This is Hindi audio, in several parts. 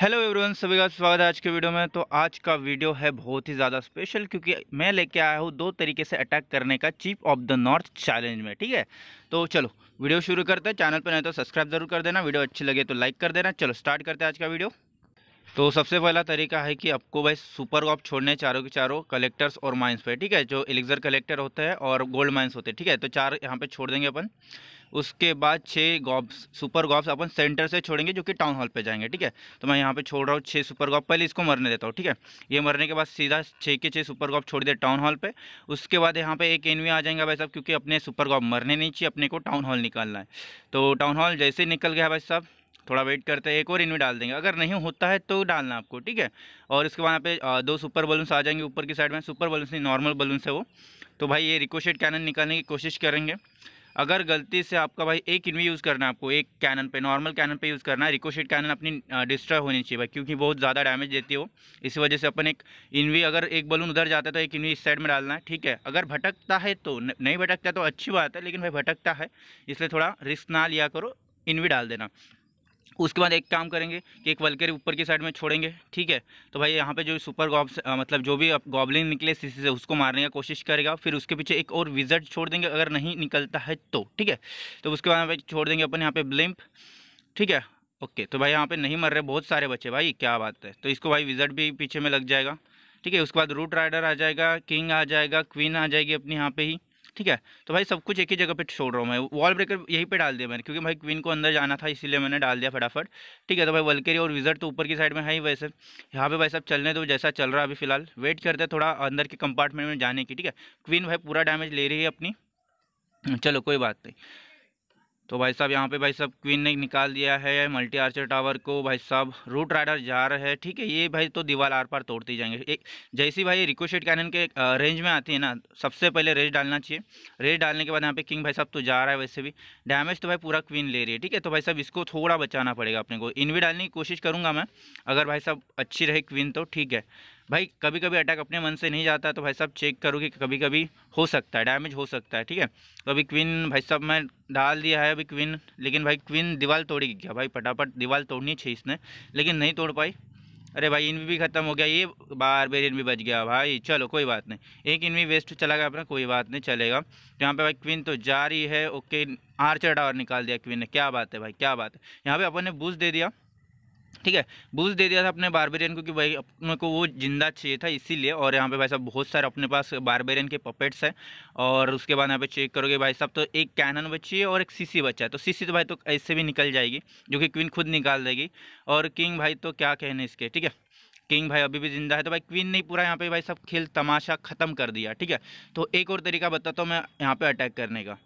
हेलो एवरीवन सभी का स्वागत है आज के वीडियो में तो आज का वीडियो है बहुत ही ज़्यादा स्पेशल क्योंकि मैं लेके आया हूँ दो तरीके से अटैक करने का chief of the north challenge में ठीक है तो चलो वीडियो शुरू करते हैं चैनल पर नहीं तो सब्सक्राइब जरूर कर देना वीडियो अच्छी लगे तो लाइक कर देना चलो स्टार्ट करते हैं आज का वीडियो तो सबसे पहला तरीका है कि आपको भाई सुपर गॉप छोड़ने चारों के चारों कलेक्टर्स और माइंस पे ठीक है जो एलिक्जर कलेक्टर होता है और गोल्ड माइंस होते हैं ठीक है तो चार यहाँ पे छोड़ देंगे अपन उसके बाद छः गॉब्स सुपर गॉब्स अपन सेंटर से छोड़ेंगे जो कि टाउन हॉल पे जाएंगे ठीक है तो मैं यहाँ पे छोड़ रहा हूँ छः सुपर गॉप पहले इसको मरने देता हूँ ठीक है ये मरने के बाद सीधा छः के छः सुपर गॉप छोड़ दे टाउन हॉल पे उसके बाद यहाँ पे एक एनवी आ जाएगा भाई साहब क्योंकि अपने सुपर गॉप मरने नहीं चाहिए अपने को टाउन हॉल निकालना है तो टाउन हॉल जैसे निकल गया भाई साहब थोड़ा वेट करते हैं एक और इनमें डाल देंगे अगर नहीं होता है तो डालना आपको ठीक है और इसके बाद यहाँ पे दो सुपर बलून्स आ जाएंगे ऊपर की साइड में सुपर बलून्स नहीं नॉर्मल बलून्स है वो तो भाई ये रिकोशेड कैनन निकालने की कोशिश करेंगे अगर गलती से आपका भाई एक इनवी यूज़ करना है आपको एक कैनन पे नॉर्मल कैनन पे यूज़ करना है रिकोशेट कैनन अपनी डिस्ट्रॉय होनी चाहिए भाई क्योंकि बहुत ज़्यादा डैमेज देती हो इसी वजह से अपन एक इनवी अगर एक बलून उधर जाता है तो एक इनवी इस साइड में डालना है ठीक है अगर भटकता है तो नहीं भटकता तो अच्छी बात है लेकिन भाई भटकता है इसलिए थोड़ा रिस्क ना लिया करो इनवी डाल देना उसके बाद एक काम करेंगे कि एक वलकर ऊपर की साइड में छोड़ेंगे ठीक है तो भाई यहाँ पे जो सुपर गॉब मतलब जो भी गॉबलिन निकले सीसी से उसको मारने का कोशिश करेगा फिर उसके पीछे एक और विजट छोड़ देंगे अगर नहीं निकलता है तो ठीक है तो उसके बाद भाई छोड़ देंगे अपन यहाँ पे ब्लिम्प ठीक है ओके तो भाई यहाँ पर नहीं मर रहे बहुत सारे बच्चे भाई क्या बात है तो इसको भाई विजट भी पीछे में लग जाएगा ठीक है उसके बाद रूट राइडर आ जाएगा किंग आ जाएगा क्वीन आ जाएगी अपने यहाँ पर ही ठीक है तो भाई सब कुछ एक ही जगह पे छोड़ रहा हूँ मैं वॉल ब्रेकर यहीं पे डाल दिया मैंने क्योंकि भाई क्वीन को अंदर जाना था इसीलिए मैंने डाल दिया फटाफट ठीक है तो भाई वलकेरी और विजर्ट तो ऊपर की साइड में है ही वैसे यहाँ पे भाई साहब चलने तो जैसा चल रहा है अभी फिलहाल वेट करते हैं थोड़ा अंदर के कंपार्टमेंट में जाने की ठीक है क्वीन भाई पूरा डैमेज ले रही है अपनी चलो कोई बात नहीं तो भाई साहब यहाँ पे भाई साहब क्वीन ने निकाल दिया है मल्टी आर्चर टावर को भाई साहब रूट राइडर जा रहा है ठीक है ये भाई तो दीवार आर पार तोड़ते जाएंगे एक जैसी भाई रिक्वेस्टेड कैनन के रेंज में आती है ना सबसे पहले रेस डालना चाहिए रेस डालने के बाद यहाँ पे किंग भाई साहब तो जा रहा है वैसे भी डैमेज तो भाई पूरा क्वीन ले रही है ठीक है तो भाई साहब इसको थोड़ा बचाना पड़ेगा अपने को इन डालने की कोशिश करूँगा मैं अगर भाई साहब अच्छी रहे क्वीन तो ठीक है भाई कभी कभी अटैक अपने मन से नहीं जाता तो भाई साहब चेक करो कि कभी कभी हो सकता है डैमेज हो सकता है ठीक है तो अभी क्वीन भाई साहब मैं डाल दिया है अभी क्वीन लेकिन भाई क्वीन दीवार तोड़ी गया भाई फटाफट दीवार तोड़नी चाहिए इसने लेकिन नहीं तोड़ पाई अरे भाई इन भी ख़त्म हो गया ये बार बेर इन भी बच गया भाई चलो कोई बात नहीं एक इन भी वेस्ट चला गया अपना कोई बात नहीं चलेगा तो यहाँ पे भाई क्वीन तो जा रही है ओके आर्चर डावर निकाल दिया क्वीन ने क्या बात है भाई क्या बात है यहाँ पे अपन ने बूस्ट दे दिया ठीक है बूज दे दिया था अपने बारबेरियन को कि भाई अपने को वो जिंदा चाहिए था इसीलिए और यहाँ पे भाई साहब बहुत सारे अपने पास बारबेरियन के पपेट्स हैं और उसके बाद यहाँ पे चेक करोगे भाई साहब तो एक कैनन बच्ची है और एक सीसी बच्चा है तो सीसी तो भाई तो ऐसे भी निकल जाएगी जो कि क्वीन खुद निकाल देगी और किंग भाई तो क्या कहने इसके ठीक है किंग भाई अभी भी जिंदा है तो भाई क्वीन ने पूरा यहाँ पे भाई सब खेल तमाशा खत्म कर दिया ठीक है तो एक और तरीका बताता हूँ मैं यहाँ पे अटैक करने का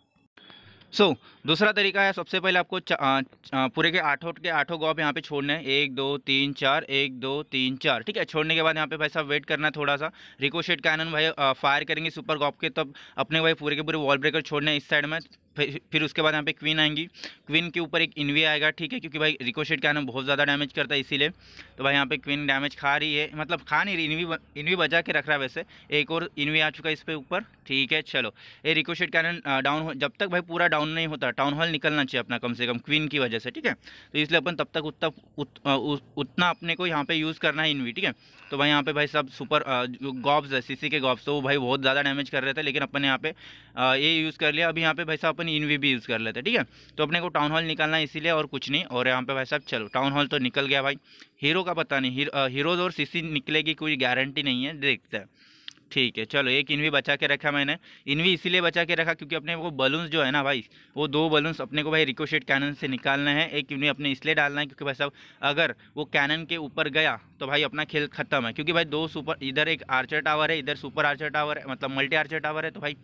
सो so, दूसरा तरीका है सबसे पहले आपको आ, आ, पूरे के आठों के आठों गॉप यहाँ पे छोड़ने हैं एक दो तीन चार एक दो तीन चार ठीक है छोड़ने के बाद यहाँ पे भाई साहब वेट करना है थोड़ा सा रिकोशेट कैनन भाई फायर करेंगे सुपर गॉप के तब अपने भाई पूरे के पूरे वॉल ब्रेकर छोड़ने हैं इस साइड में फिर फिर उसके बाद यहाँ पे क्वीन आएंगी क्वीन के ऊपर एक इनवी आएगा ठीक है क्योंकि भाई रिकोशेट का ना बहुत ज़्यादा डैमेज करता है इसीलिए तो भाई यहाँ पे क्वीन डैमेज खा रही है मतलब खा नहीं रही इनवी इनवी बजा के रख रहा है वैसे एक और इनवी आ चुका है इस पर ऊपर ठीक है चलो ये रिकोशेट कैनन डाउन जब तक भाई पूरा डाउन नहीं होता टाउन हॉल निकलना चाहिए अपना कम से कम क्वीन की वजह से ठीक है तो इसलिए अपन तब तक उतना उत, उतना अपने को यहाँ पे यूज़ करना है इनवी ठीक है तो भाई यहाँ पे भाई सब सुपर गॉब्स है सीसी के गॉब्स तो वो भाई बहुत ज़्यादा डैमेज कर रहे थे लेकिन अपन यहाँ पे ये यूज़ कर लिया अभी यहाँ पे भाई साहब अपन इन भी यूज़ कर लेते हैं ठीक है तो अपने को टाउन हॉल निकालना है इसीलिए और कुछ नहीं और यहाँ पे भाई साहब चलो टाउन हॉल तो निकल गया भाई हीरो का पता नहीं हीरोज और सीसी निकलेगी कोई गारंटी नहीं है देखते हैं ठीक है चलो एक इनवी बचा के रखा मैंने इनवी इसीलिए बचा के रखा क्योंकि अपने को बलून्स जो है ना भाई वो दो बलून्स अपने को भाई रिकोशेट कैनन से निकालना है एक इनवी अपने इसलिए डालना है क्योंकि भाई साहब अगर वो कैनन के ऊपर गया तो भाई अपना खेल खत्म है क्योंकि भाई दो सुपर इधर एक आर्चर टावर है इधर सुपर आर्चर टावर है मतलब मल्टी आर्चर टावर है तो भाई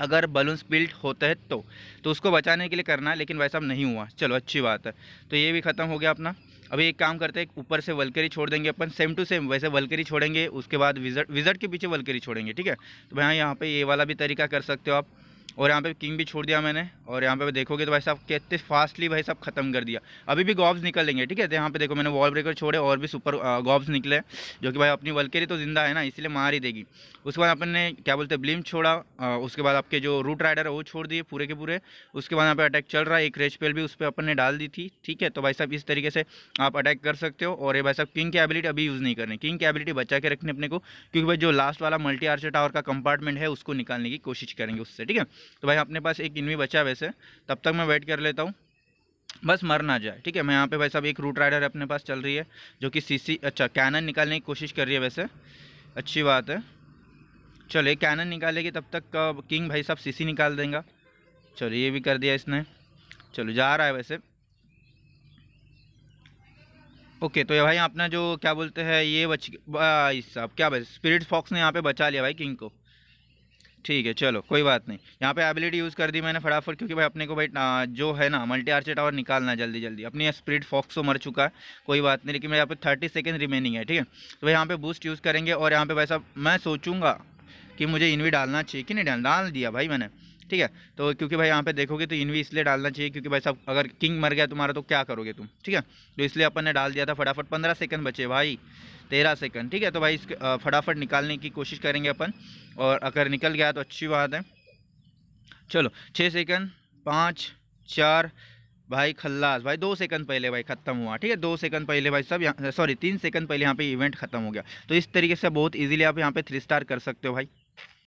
अगर बलून स्पिल्ट होता है तो तो उसको बचाने के लिए करना है लेकिन वैसा नहीं हुआ चलो अच्छी बात है तो ये भी ख़त्म हो गया अपना अभी एक काम करते हैं ऊपर से वलकरी छोड़ देंगे अपन सेम टू सेम वैसे वलकरी छोड़ेंगे उसके बाद विजट विजट के पीछे वलकरी छोड़ेंगे ठीक है तो भाई यहाँ पे ये वाला भी तरीका कर सकते हो आप और यहाँ पे किंग भी छोड़ दिया मैंने और यहाँ पे देखोगे तो भाई साहब कितने फास्टली भाई साहब ख़त्म कर दिया अभी भी गॉब्स निकल लेंगे ठीक है तो यहाँ पे देखो मैंने वॉल ब्रेकर छोड़े और भी सुपर गॉब्स निकले जो कि भाई अपनी वल्केरी तो ज़िंदा है ना इसलिए मार ही देगी उसके बाद अपन ने क्या बोलते हैं ब्लिम छोड़ा आ, उसके बाद आपके जो रूट राइडर है वो छोड़ दिए पूरे के पूरे उसके बाद यहाँ पे अटैक चल रहा है एक रेच पेल भी उस पर अपन ने डाल दी थी ठीक है तो भाई साहब इस तरीके से आप अटैक कर सकते हो और ये भाई साहब किंग की एबिलिटी अभी यूज़ नहीं करनी किंग की एबिलिटी बचा के रखने अपने को क्योंकि भाई जो लास्ट वाला मल्टी आर्चर टावर का कंपार्टमेंट है उसको निकालने की कोशिश करेंगे उससे ठीक है तो भाई अपने पास एक इनवी बचा वैसे तब तक मैं वेट कर लेता हूँ बस मर ना जाए ठीक है मैं यहाँ पे भाई साहब एक रूट राइडर अपने पास चल रही है जो कि सीसी अच्छा कैनन निकालने की कोशिश कर रही है वैसे अच्छी बात है चलो एक कैनन निकालेगी तब तक किंग भाई साहब सीसी निकाल देंगे चलो ये भी कर दिया इसने चलो जा रहा है वैसे ओके तो ये भाई अपना जो क्या बोलते हैं ये बच भाई साहब क्या भाई स्पिरिट फॉक्स ने यहाँ पर बचा लिया भाई किंग को ठीक है चलो कोई बात नहीं यहाँ पे एबिलिटी यूज़ कर दी मैंने फटाफट क्योंकि भाई अपने को भाई जो है ना मल्टी आर्चर टावर निकालना जल्दी जल्दी अपनी स्प्रिट फॉक्स तो मर चुका है कोई बात नहीं लेकिन मेरे यहाँ पे थर्टी सेकेंड रिमेनिंग है ठीक है तो भाई यहाँ पे बूस्ट यूज़ करेंगे और यहाँ पे वैसा मैं सोचूंगा कि मुझे इनवी डालना चाहिए कि नहीं डाल दिया भाई मैंने ठीक है तो क्योंकि भाई यहाँ पे देखोगे तो इन भी इसलिए डालना चाहिए क्योंकि भाई साहब अगर किंग मर गया तुम्हारा तो क्या करोगे तुम ठीक है तो इसलिए अपन ने डाल दिया था फटाफट पंद्रह सेकंड बचे भाई तेरह सेकंड ठीक है तो भाई इस फटाफट निकालने की कोशिश करेंगे अपन और अगर निकल गया तो अच्छी बात है चलो छः सेकेंड पाँच चार भाई खल्लास भाई दो सेकंड पहले भाई ख़त्म हुआ ठीक है दो सेकंड पहले भाई सब यहाँ सॉरी तीन सेकंड पहले यहाँ पे इवेंट ख़त्म हो गया तो इस तरीके से बहुत इजीली आप यहाँ पे थ्री स्टार कर सकते हो भाई